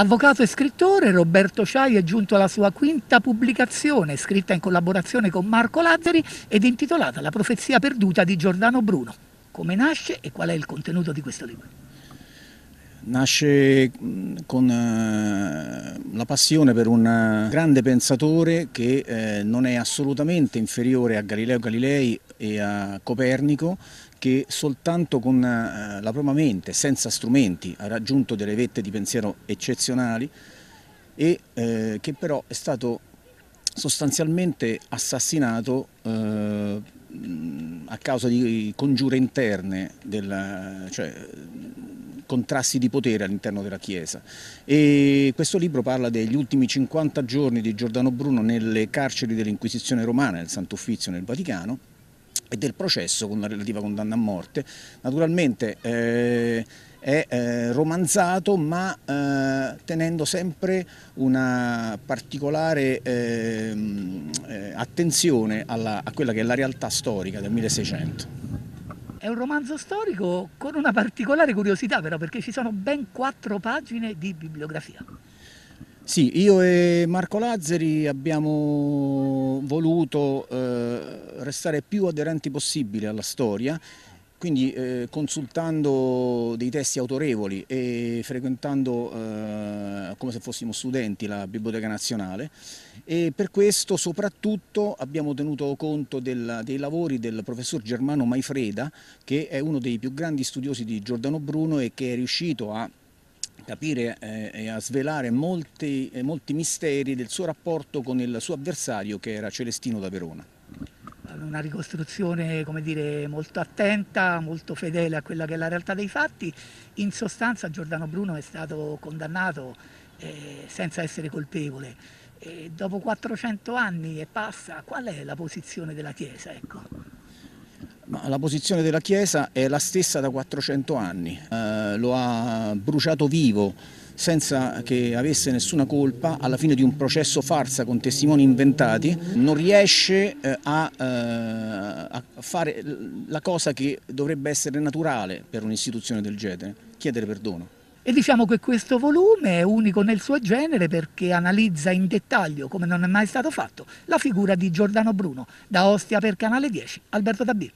Avvocato e scrittore, Roberto Ciai è giunto alla sua quinta pubblicazione, scritta in collaborazione con Marco Lazzari ed intitolata La profezia perduta di Giordano Bruno. Come nasce e qual è il contenuto di questo libro? Nasce mm, con eh, la passione per un eh, grande pensatore che eh, non è assolutamente inferiore a Galileo Galilei e a Copernico che soltanto con eh, la propria mente, senza strumenti, ha raggiunto delle vette di pensiero eccezionali e eh, che però è stato sostanzialmente assassinato eh, a causa di congiure interne, del, cioè contrasti di potere all'interno della Chiesa. E questo libro parla degli ultimi 50 giorni di Giordano Bruno nelle carceri dell'Inquisizione romana, nel Sant'Uffizio, nel Vaticano, e del processo con la relativa condanna a morte. Naturalmente eh, è eh, romanzato ma eh, tenendo sempre una particolare ehm, eh, attenzione alla, a quella che è la realtà storica del 1600. È un romanzo storico con una particolare curiosità però perché ci sono ben quattro pagine di bibliografia. Sì, io e Marco Lazzari abbiamo voluto eh, restare più aderenti possibile alla storia quindi eh, consultando dei testi autorevoli e frequentando eh, come se fossimo studenti la Biblioteca Nazionale e per questo soprattutto abbiamo tenuto conto del, dei lavori del professor Germano Maifreda che è uno dei più grandi studiosi di Giordano Bruno e che è riuscito a capire eh, e a svelare molti, eh, molti misteri del suo rapporto con il suo avversario che era Celestino da Verona una ricostruzione dire, molto attenta, molto fedele a quella che è la realtà dei fatti. In sostanza Giordano Bruno è stato condannato eh, senza essere colpevole. E dopo 400 anni e passa, qual è la posizione della Chiesa? Ecco? la posizione della Chiesa è la stessa da 400 anni, eh, lo ha bruciato vivo senza che avesse nessuna colpa alla fine di un processo farsa con testimoni inventati, non riesce eh, eh, a, fare la cosa che dovrebbe essere naturale per un'istituzione del genere, chiedere perdono. E diciamo che questo volume è unico nel suo genere perché analizza in dettaglio, come non è mai stato fatto, la figura di Giordano Bruno, da Ostia per Canale 10, Alberto Dabir.